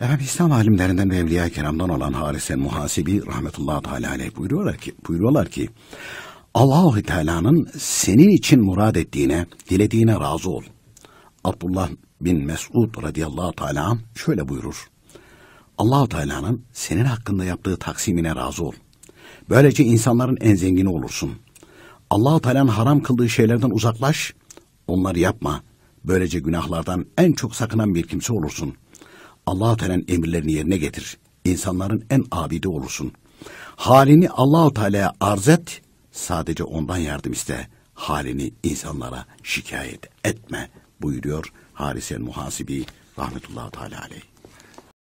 Efendim İslam alimlerinden ve Evliya kiramdan olan Haris'en Muhasibi rahmetullahi teala aleyh buyuruyorlar ki, buyuruyorlar ki Allahu Teala'nın senin için murad ettiğine, dilediğine razı ol. Abdullah bin Mesud radıyallahu teala şöyle buyurur. Allahu Teala'nın senin hakkında yaptığı taksimine razı ol. Böylece insanların en zengini olursun. Allahu Teala'nın haram kıldığı şeylerden uzaklaş, onları yapma. Böylece günahlardan en çok sakınan bir kimse olursun.'' Allahu Teala'nın emirlerini yerine getir. İnsanların en abidi olursun. Halini Allahu Teala'ya arz et. Sadece ondan yardım iste. Halini insanlara şikayet etme buyuruyor Haris el Muhasibi rahmetullahi teala aleyh.